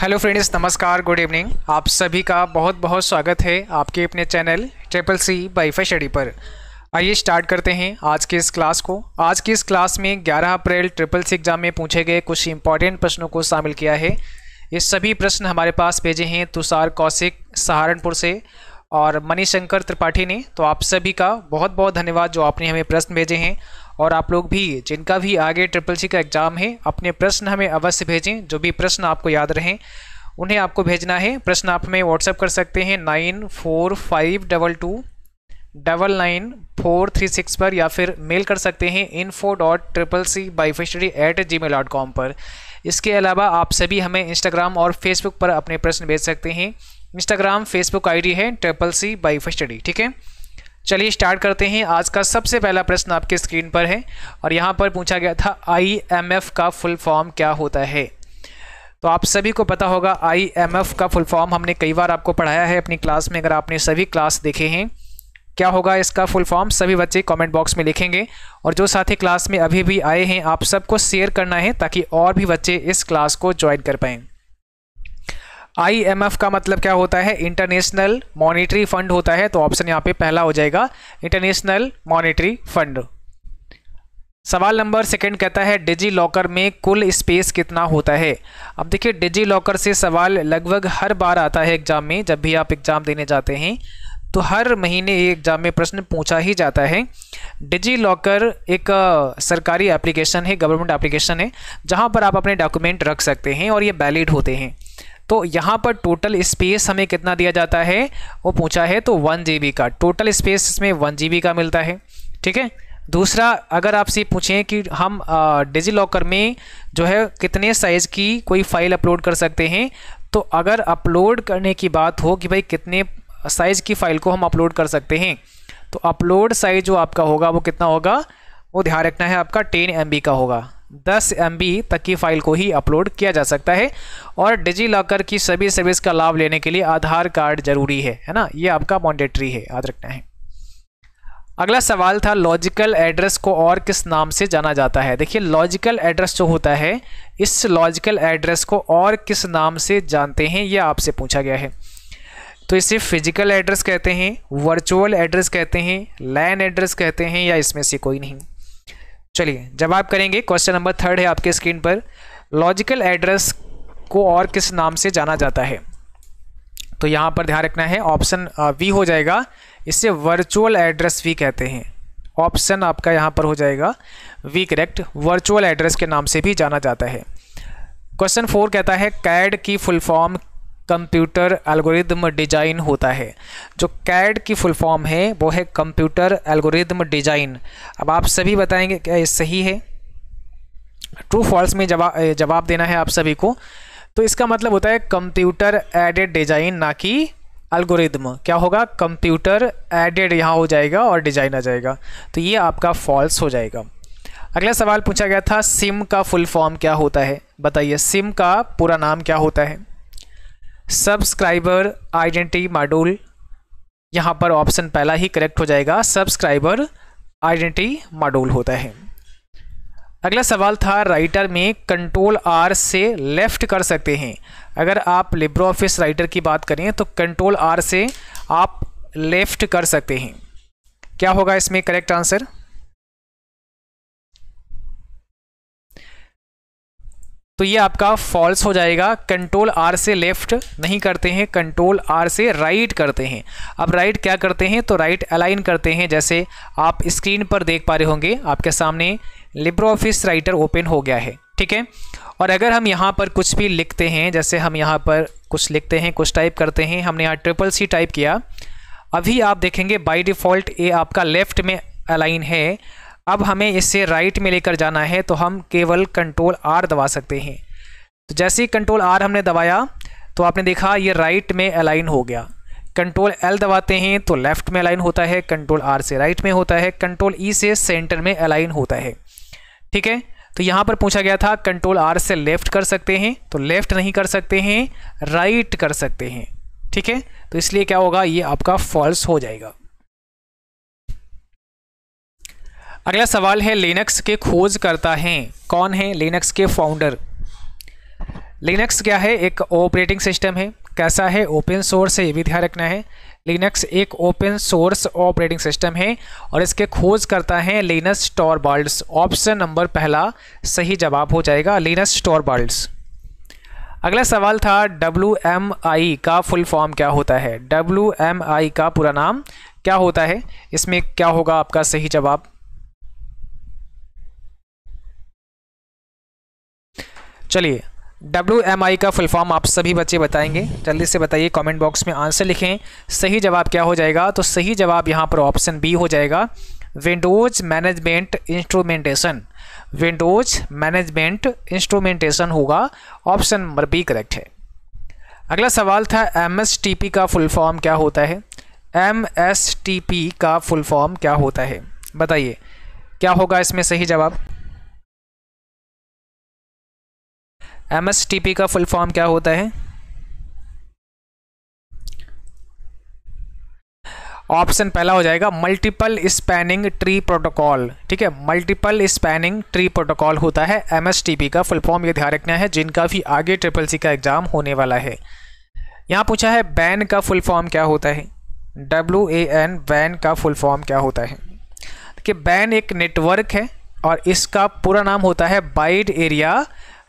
hello friends नमस्कार good evening आप सभी का बहुत बहुत स्वागत है आपके अपने चैनल ट्रिपल सी बाई फैशी पर आइए स्टार्ट करते हैं आज के इस क्लास को आज की इस क्लास में 11 अप्रैल ट्रिपल सी एग्ज़ाम में पूछे गए कुछ इंपॉर्टेंट प्रश्नों को शामिल किया है ये सभी प्रश्न हमारे पास भेजे हैं तुषार कौशिक सहारनपुर से और मणिशंकर त्रिपाठी ने तो आप सभी का बहुत बहुत धन्यवाद जो आपने हमें प्रश्न भेजे हैं और आप लोग भी जिनका भी आगे ट्रिपल सी का एग्ज़ाम है अपने प्रश्न हमें अवश्य भेजें जो भी प्रश्न आपको याद रहें उन्हें आपको भेजना है प्रश्न आप हमें व्हाट्सअप कर सकते हैं nine four five double two double nine four three six पर या फिर मेल कर सकते हैं info dot triple C by fishery at gmail dot com पर इसके अलावा आप सभी हमें इंस्टाग्राम और फेसबुक पर अपने प्रश्न भेज सकते हैं इंस्टाग्राम फेसबुक आईडी है triple C by first study ठीक है चलिए स्टार्ट करते हैं आज का सबसे पहला प्रश्न आपके स्क्रीन पर है और यहाँ पर पूछा गया था एफ का फुल फॉर्म क्या होता है तो आप सभी को पता होगा एफ का फुल फॉर्म हमने कई बार आपको पढ़ाया है अपनी क्लास में अगर आपने सभी क्लास देखे हैं क्या होगा इसका फुल फॉर्म सभी बच्चे कमेंट बॉक्स में लिखेंगे और जो साथी क्लास में अभी भी आए हैं आप सबको शेयर करना है ताकि और भी बच्चे इस क्लास को ज्वाइन कर पाएँ एफ़ का मतलब क्या होता है इंटरनेशनल मॉनिटरी फंड होता है तो ऑप्शन यहाँ पे पहला हो जाएगा इंटरनेशनल मॉनिटरी फंड सवाल नंबर सेकंड कहता है डिजी लॉकर में कुल स्पेस कितना होता है अब देखिए डिजी लॉकर से सवाल लगभग हर बार आता है एग्जाम में जब भी आप एग्जाम देने जाते हैं तो हर महीने ये एग्ज़ाम में प्रश्न पूछा ही जाता है डिजी लॉकर एक सरकारी एप्लीकेशन है गवर्नमेंट एप्लीकेशन है जहाँ पर आप अपने डॉक्यूमेंट रख सकते हैं और ये वैलिड होते हैं तो यहाँ पर टोटल स्पेस हमें कितना दिया जाता है वो पूछा है तो वन जी का टोटल स्पेस इसमें वन जी का मिलता है ठीक है दूसरा अगर आपसे पूछें कि हम डिजी लॉकर में जो है कितने साइज़ की कोई फ़ाइल अपलोड कर सकते हैं तो अगर अपलोड करने की बात हो कि भाई कितने साइज़ की फ़ाइल को हम अपलोड कर सकते हैं तो अपलोड साइज़ जो आपका होगा वो कितना होगा वो ध्यान रखना है आपका टेन एम का होगा 10 एम तक की फ़ाइल को ही अपलोड किया जा सकता है और डिजी लॉकर की सभी सर्विस का लाभ लेने के लिए आधार कार्ड जरूरी है है ना ये आपका मॉन्डेटरी है याद रखना है अगला सवाल था लॉजिकल एड्रेस को और किस नाम से जाना जाता है देखिए लॉजिकल एड्रेस जो होता है इस लॉजिकल एड्रेस को और किस नाम से जानते हैं यह आपसे पूछा गया है तो इसे फिजिकल एड्रेस कहते हैं वर्चुअल एड्रेस कहते हैं लैन एड्रेस कहते हैं या इसमें से कोई नहीं चलिए जब आप करेंगे क्वेश्चन नंबर थर्ड है आपके स्क्रीन पर लॉजिकल एड्रेस को और किस नाम से जाना जाता है तो यहाँ पर ध्यान रखना है ऑप्शन वी हो जाएगा इसे वर्चुअल एड्रेस वी कहते हैं ऑप्शन आपका यहाँ पर हो जाएगा वी करेक्ट वर्चुअल एड्रेस के नाम से भी जाना जाता है क्वेश्चन फोर कहता है कैड की full form computer algorithm design होता है जो कैड की फुल फॉर्म है वो है कंप्यूटर एल्गोरिदम डिजाइन अब आप सभी बताएंगे क्या ये सही है ट्रू फॉल्स में जवाब जवाब देना है आप सभी को तो इसका मतलब होता है कंप्यूटर एडेड डिजाइन ना कि एल्गोरिदम क्या होगा कंप्यूटर एडेड यहाँ हो जाएगा और डिजाइन आ जाएगा तो ये आपका फॉल्स हो जाएगा अगला सवाल पूछा गया था सिम का फुल फॉर्म क्या होता है बताइए सिम का पूरा नाम क्या होता है सब्सक्राइबर आइडेंटिटी मॉड्यूल यहाँ पर ऑप्शन पहला ही करेक्ट हो जाएगा सब्सक्राइबर आइडेंटिटी मॉड्यूल होता है अगला सवाल था राइटर में कंट्रोल आर से लेफ़्ट कर सकते हैं अगर आप लिब्रो ऑफिस राइटर की बात करें तो कंट्रोल आर से आप लेफ़्ट कर सकते हैं क्या होगा इसमें करेक्ट आंसर तो ये आपका फॉल्स हो जाएगा कंट्रोल आर से लेफ्ट नहीं करते हैं कंट्रोल आर से राइट करते हैं अब राइट क्या करते हैं तो राइट अलाइन करते हैं जैसे आप स्क्रीन पर देख पा रहे होंगे आपके सामने लिब्रो ऑफिस राइटर ओपन हो गया है ठीक है और अगर हम यहाँ पर कुछ भी लिखते हैं जैसे हम यहाँ पर कुछ लिखते हैं कुछ टाइप करते हैं हमने यहाँ ट्रिपल सी टाइप किया अभी आप देखेंगे बाई डिफ़ॉल्ट ये आपका लेफ़्ट में अलाइन है अब हमें इसे राइट में लेकर जाना है तो हम केवल कंट्रोल आर दबा सकते हैं तो जैसे ही कंट्रोल आर हमने दबाया तो आपने देखा ये राइट में अलाइन हो गया कंट्रोल एल दबाते हैं तो लेफ़्ट में अलाइन होता है कंट्रोल आर से राइट में होता है कंट्रोल ई e से सेंटर में अलाइन होता है ठीक है तो यहाँ पर पूछा गया था कंट्रोल आर से लेफ़्ट कर सकते हैं तो लेफ़्ट नहीं कर सकते हैं राइट कर सकते हैं ठीक है तो इसलिए क्या होगा ये आपका फॉल्स हो जाएगा अगला सवाल है लिनक्स के खोजकर्ता हैं कौन है लिनक्स के फाउंडर लिनक्स क्या है एक ऑपरेटिंग सिस्टम है कैसा है ओपन सोर्स है ये भी ध्यान रखना है लिनक्स एक ओपन सोर्स ऑपरेटिंग सिस्टम है और इसके खोज करता है लिनस टॉरबाल्ड्स ऑप्शन नंबर पहला सही जवाब हो जाएगा लिनस टॉरबाल्ड्स अगला सवाल था डब्ल्यू एम आई का फुल फॉर्म क्या होता है डब्ल्यू एम आई का पूरा नाम क्या होता है इसमें क्या होगा आपका सही जवाब चलिए डब्ल्यू एम आई का फुल फॉर्म आप सभी बच्चे बताएंगे जल्दी से बताइए कमेंट बॉक्स में आंसर लिखें सही जवाब क्या हो जाएगा तो सही जवाब यहाँ पर ऑप्शन बी हो जाएगा Windows management instrumentation Windows management instrumentation होगा ऑप्शन नंबर बी करेक्ट है अगला सवाल था एम एस टी पी का फुल फॉर्म क्या होता है एम एस टी पी का फुल फॉर्म क्या होता है बताइए क्या होगा इसमें सही जवाब एम एस टी पी का फुल फॉर्म क्या होता है ऑप्शन पहला हो जाएगा मल्टीपल स्पैनिंग ट्री प्रोटोकॉल ठीक है मल्टीपल स्पैनिंग ट्री प्रोटोकॉल होता है एम एस टी पी का फुल फॉर्म ये ध्यान रखना है जिनका भी आगे ट्रिपल सी का एग्जाम होने वाला है यहाँ पूछा है बैन का फुल फॉर्म क्या होता है डब्ल्यू ए एन बैन का फुल फॉर्म क्या होता है देखिए बैन एक नेटवर्क है और इसका पूरा नाम होता है बाइड एरिया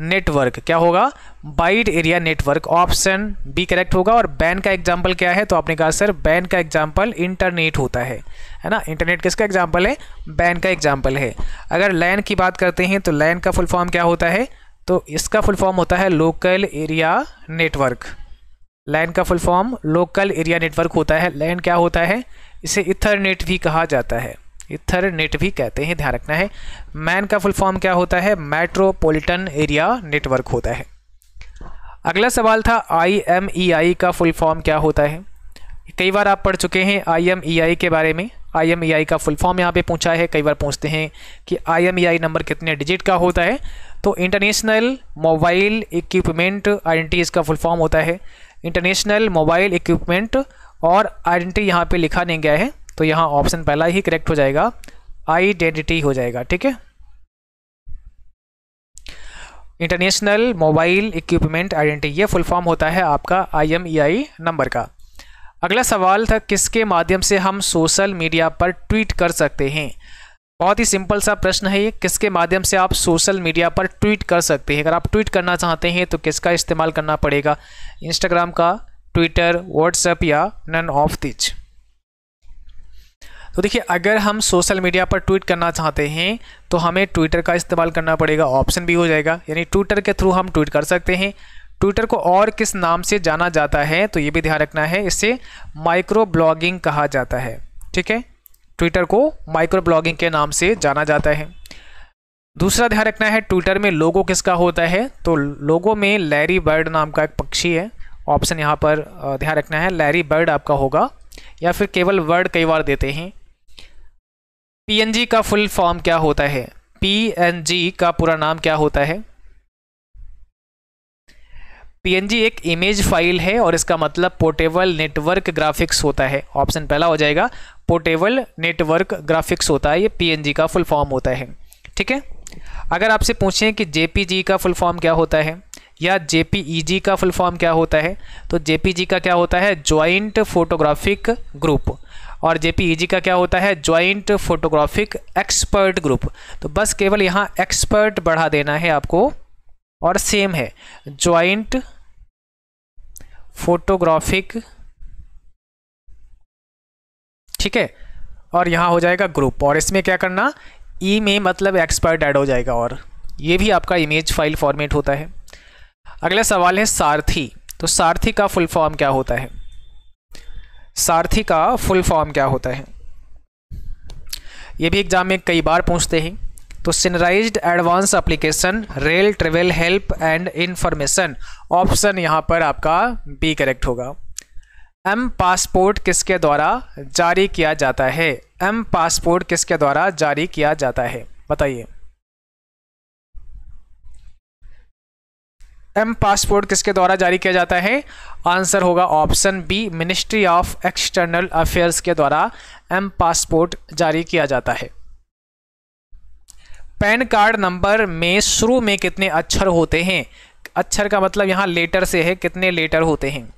नेटवर्क क्या होगा wide area network option B correct होगा और बैन का एग्जाम्पल क्या है तो आपने कहा सर बैन का एग्जाम्पल इंटरनेट होता है है ना इंटरनेट किसका एग्जाम्पल है बैन का एग्जाम्पल है अगर लैन की बात करते हैं तो लैन का फुल फॉर्म क्या होता है तो इसका फुल फॉर्म होता है लोकल एरिया नेटवर्क लैन का full form local area network होता है लैन क्या होता है इसे इथरनेट भी कहा जाता है इथर नेट भी कहते हैं ध्यान रखना है मैन का फुल फॉर्म क्या होता है मेट्रोपोलिटन एरिया नेटवर्क होता है अगला सवाल था आई एम ई आई का फुल फॉर्म क्या होता है कई बार आप पढ़ चुके हैं आई एम ई आई के बारे में आई एम ई आई का फुल फॉर्म यहाँ पे पूछा है कई बार पूछते हैं कि आई नंबर e कितने डिजिट का होता है तो इंटरनेशनल मोबाइल इक्विपमेंट आइडेंटिटी इसका फुल फॉर्म होता है इंटरनेशनल मोबाइल इक्विपमेंट और आइडेंटिटी यहाँ पे लिखा नहीं गया है तो यहाँ ऑप्शन पहला ही करेक्ट हो जाएगा आईडेंटिटी हो जाएगा ठीक है इंटरनेशनल मोबाइल इक्विपमेंट आइडेंटिटी ये फुल फॉर्म होता है आपका आईएमईआई नंबर e का अगला सवाल था किसके माध्यम से हम सोशल मीडिया पर ट्वीट कर सकते हैं बहुत ही सिंपल सा प्रश्न है ये किसके माध्यम से आप सोशल मीडिया पर ट्वीट कर सकते हैं अगर आप ट्वीट करना चाहते हैं तो किसका इस्तेमाल करना पड़ेगा इंस्टाग्राम का ट्विटर व्हाट्सएप या नन ऑफ दिच तो देखिए अगर हम सोशल मीडिया पर ट्वीट करना चाहते हैं तो हमें ट्विटर का इस्तेमाल करना पड़ेगा ऑप्शन भी हो जाएगा यानी ट्विटर के थ्रू हम ट्वीट कर सकते हैं ट्विटर को और किस नाम से जाना जाता है तो ये भी ध्यान रखना है इसे माइक्रो ब्लॉगिंग कहा जाता है ठीक है ट्विटर को माइक्रो ब्लॉगिंग के नाम से जाना जाता है दूसरा ध्यान रखना है ट्विटर में लोगो किसका होता है तो लोगो में लैरी बर्ड नाम का एक पक्षी है ऑप्शन यहाँ पर ध्यान रखना है लैरी बर्ड आपका होगा या फिर केवल वर्ड कई बार देते हैं पीएनजी का फुल फॉर्म क्या होता है पीएनजी का पूरा नाम क्या होता है पीएनजी एक इमेज फाइल है और इसका मतलब पोर्टेबल नेटवर्क ग्राफिक्स होता है ऑप्शन पहला हो जाएगा पोर्टेबल नेटवर्क ग्राफिक्स होता है ये पीएनजी का फुल फॉर्म होता है ठीक है अगर आपसे पूछें कि जेपीजी का फुल फॉर्म क्या होता है या जे का फुल फॉर्म क्या होता है तो जे का क्या होता है ज्वाइंट फोटोग्राफिक ग्रुप और जे का क्या होता है ज्वाइंट फोटोग्राफिक एक्सपर्ट ग्रुप तो बस केवल यहाँ एक्सपर्ट बढ़ा देना है आपको और सेम है ज्वाइंट फोटोग्राफिक ठीक है और यहाँ हो जाएगा ग्रुप और इसमें क्या करना ई e में मतलब एक्सपर्ट ऐड हो जाएगा और ये भी आपका इमेज फाइल फॉर्मेट होता है अगला सवाल है सारथी तो सारथी का फुल फॉर्म क्या होता है सारथी का फुल फॉर्म क्या होता है ये भी एग्जाम में कई बार पूछते हैं तो synchronised advance application rail travel help and information option यहाँ पर आपका बी करेक्ट होगा एम पासपोर्ट किसके द्वारा जारी किया जाता है एम पासपोर्ट किसके द्वारा जारी किया जाता है बताइए एम पासपोर्ट किसके द्वारा जारी किया जाता है आंसर होगा option B ministry of external affairs के द्वारा एम पासपोर्ट जारी किया जाता है पैन कार्ड नंबर में शुरू में कितने अक्षर होते हैं अक्षर का मतलब यहाँ लेटर से है कितने लेटर होते हैं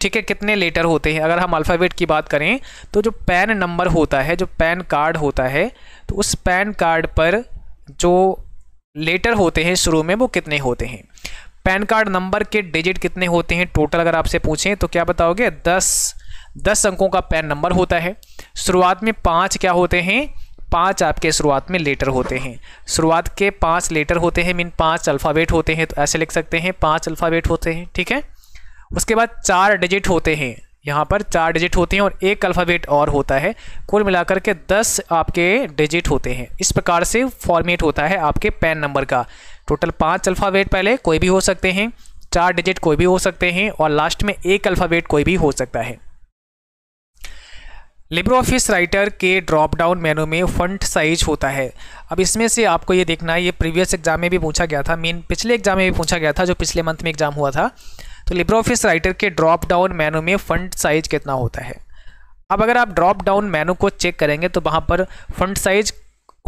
ठीक है कितने लेटर होते हैं अगर हम अल्फ़ाबेट की बात करें तो जो पैन नंबर होता है जो पैन कार्ड होता है तो उस पैन कार्ड पर जो लेटर होते हैं शुरू में वो कितने होते हैं पैन कार्ड नंबर के डिजिट कितने होते हैं टोटल अगर आपसे पूछें तो क्या बताओगे दस दस अंकों का पैन नंबर होता है शुरुआत में पाँच क्या होते हैं पाँच आपके शुरुआत में लेटर होते हैं शुरुआत के पाँच लेटर होते हैं मीन पाँच अल्फ़ाबेट होते हैं तो ऐसे लिख सकते हैं पाँच अल्फ़ाबेट होते हैं ठीक है उसके बाद चार डिजिट होते हैं यहाँ पर चार डिजिट होते हैं और एक अल्फ़ाबेट और होता है कुल मिलाकर के दस आपके डिजिट होते हैं इस प्रकार से फॉर्मेट होता है आपके पैन नंबर का टोटल पांच अल्फ़ावेट पहले कोई भी हो सकते हैं चार डिजिट कोई भी हो सकते हैं और लास्ट में एक अल्फ़ावेट कोई भी हो सकता है लिब्रो ऑफिस राइटर के ड्रॉप डाउन मेनू में फंट साइज होता है अब इसमें से आपको ये देखना है ये प्रीवियस एग्जाम में भी पूछा गया था मेन पिछले एग्जाम में भी पूछा गया था जो पिछले मंथ में एग्जाम हुआ था तो लिब्रो ऑफिस राइटर के ड्रॉप डाउन मेनू में फंट साइज कितना होता है अब अगर आप ड्रॉप डाउन मेनू को चेक करेंगे तो वहाँ पर फंड साइज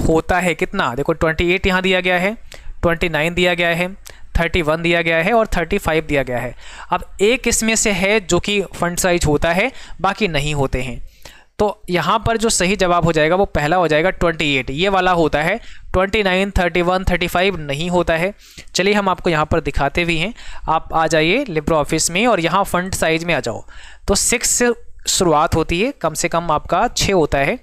होता है कितना देखो ट्वेंटी एट यहाँ दिया गया है 29 दिया गया है 31 दिया गया है और 35 दिया गया है अब एक इसमें से है जो कि फंड साइज होता है बाकी नहीं होते हैं तो यहाँ पर जो सही जवाब हो जाएगा वो पहला हो जाएगा 28 ये वाला होता है 29, 31, 35 नहीं होता है चलिए हम आपको यहाँ पर दिखाते भी हैं आप आ जाइए लिब्रो ऑफिस में और यहाँ फंड साइज में आ जाओ तो सिक्स से शुरुआत होती है कम से कम आपका छः होता है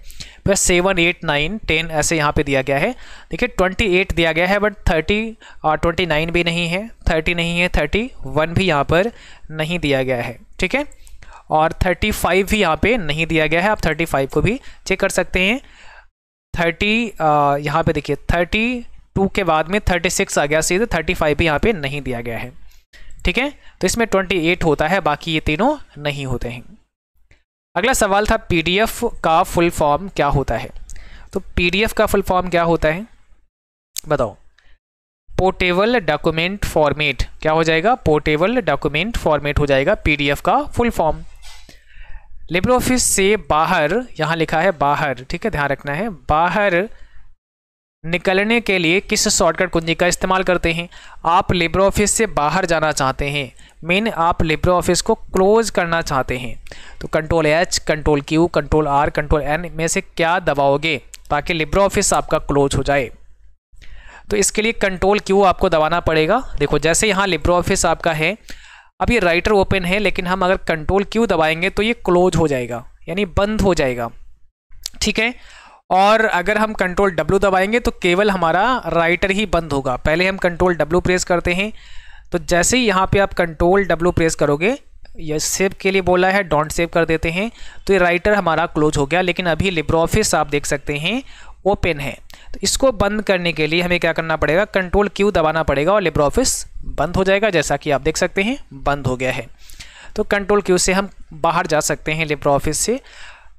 तो सेवन एट नाइन टेन ऐसे यहाँ पे दिया गया है देखिए ट्वेंटी एट दिया गया है बट थर्टी और ट्वेंटी नाइन भी नहीं है थर्टी नहीं है थर्टी वन भी यहाँ पर नहीं दिया गया है ठीक है और थर्टी फाइव भी यहाँ पे नहीं दिया गया है आप थर्टी फाइव को भी चेक कर सकते हैं थर्टी यहाँ पे देखिए थर्टी टू के बाद में थर्टी सिक्स आ गया सीधे थर्टी फाइव भी यहाँ पे नहीं दिया गया है ठीक है तो इसमें ट्वेंटी एट होता है बाकी ये तीनों नहीं होते हैं अगला सवाल था पीडीएफ का फुल फॉर्म क्या होता है तो पीडीएफ का फुल फॉर्म क्या होता है बताओ पोर्टेबल डॉक्यूमेंट फॉर्मेट क्या हो जाएगा पोर्टेबल डॉक्यूमेंट फॉर्मेट हो जाएगा पीडीएफ का फुल फॉर्म लेबर ऑफिस से बाहर यहाँ लिखा है बाहर ठीक है ध्यान रखना है बाहर निकलने के लिए किस शॉर्टकट कुंजी का इस्तेमाल करते हैं आप लेबर ऑफिस से बाहर जाना चाहते हैं मीन आप लिब्रे ऑफिस को क्लोज करना चाहते हैं तो control H control Q control R control N में से क्या दबाओगे ताकि लिब्रे ऑफिस आपका क्लोज हो जाए तो इसके लिए कंट्रोल क्यू आपको दबाना पड़ेगा देखो जैसे यहाँ लिब्रे ऑफिस आपका है अब ये राइटर ओपन है लेकिन हम अगर कंट्रोल क्यू दबाएंगे तो ये क्लोज हो जाएगा यानी बंद हो जाएगा ठीक है और अगर हम कंट्रोल डब्लू दबाएंगे तो केवल हमारा राइटर ही बंद होगा पहले हम कंट्रोल डब्लू प्रेस करते हैं तो जैसे ही यहाँ पे आप कंट्रोल डब्लू प्रेस करोगे यह सेव के लिए बोला है डोंट सेव कर देते हैं तो ये राइटर हमारा क्लोज हो गया लेकिन अभी लिब्रो ऑफिस आप देख सकते हैं ओपन है तो इसको बंद करने के लिए हमें क्या करना पड़ेगा कंट्रोल क्यू दबाना पड़ेगा और लिब्रो ऑफिस बंद हो जाएगा जैसा कि आप देख सकते हैं बंद हो गया है तो कंट्रोल क्यू से हम बाहर जा सकते हैं लिब्रो ऑफिस से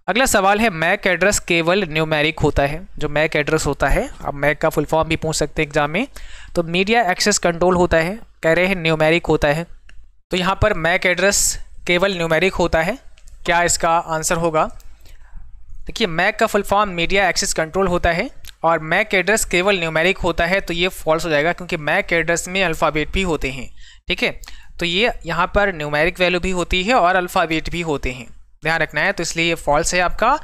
अगला सवाल है मैक एड्रेस केवल न्यूमेरिक होता है जो मैक एड्रेस होता है अब मैक का फुल फॉर्म भी पूछ सकते हैं एग्जाम में तो मीडिया एक्सेस कंट्रोल होता है कह रहे हैं न्यूमेरिक होता है तो यहाँ पर मैक एड्रेस केवल न्यूमेरिक होता है क्या इसका आंसर होगा देखिए मैक का full form media access control होता है और मैक एड्रेस केवल न्यूमेरिक होता है तो ये फॉल्स हो जाएगा क्योंकि मैक एड्रेस में अल्फ़ाबेट भी होते हैं ठीक है तो ये यहाँ पर न्यूमेरिक वैल्यू भी होती है और अल्फ़ाबेट भी होते हैं ध्यान रखना है तो इसलिए ये फॉल्स है आपका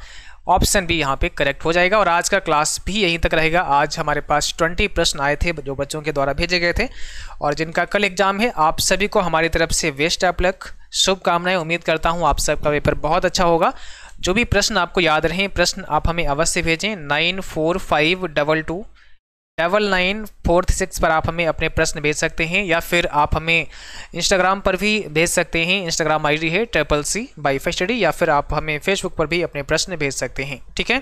ऑप्शन भी यहाँ पे करेक्ट हो जाएगा और आज का क्लास भी यहीं तक रहेगा आज हमारे पास ट्वेंटी प्रश्न आए थे जो बच्चों के द्वारा भेजे गए थे और जिनका कल एग्जाम है आप सभी को हमारी तरफ से वेस्ट अपलक लक शुभकामनाएं उम्मीद करता हूँ आप सबका पेपर बहुत अच्छा होगा जो भी प्रश्न आपको याद रहे प्रश्न आप हमें अवश्य भेजें nine four five double two double nine fourth six पर आप हमें अपने प्रश्न भेज सकते हैं या फिर आप हमें इंस्टाग्राम पर भी भेज सकते हैं इंस्टाग्राम आईडी है ट्रिपल सी बाई स्टडी या फिर आप हमें फेसबुक पर भी अपने प्रश्न भेज सकते हैं ठीक है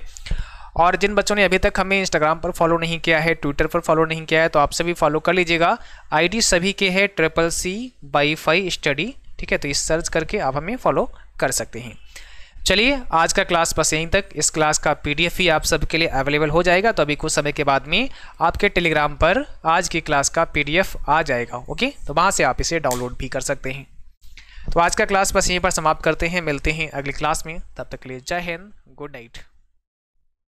और जिन बच्चों ने अभी तक हमें इंस्टाग्राम पर फॉलो नहीं किया है ट्विटर पर फॉलो नहीं किया है तो आप सभी फॉलो कर लीजिएगा आई सभी के है ट्रिपल सी बाई स्टडी ठीक है तो इस सर्च करके आप हमें फॉलो कर सकते हैं चलिए आज का क्लास बस यहीं तक इस क्लास का पीडीएफ ही आप सबके लिए अवेलेबल हो जाएगा तो अभी कुछ समय के बाद में आपके टेलीग्राम पर आज की क्लास का पीडीएफ आ जाएगा ओके तो वहाँ से आप इसे डाउनलोड भी कर सकते हैं तो आज का क्लास बस यहीं पर समाप्त करते हैं मिलते हैं अगली क्लास में तब तक के लिए जय हिंद गुड नाइट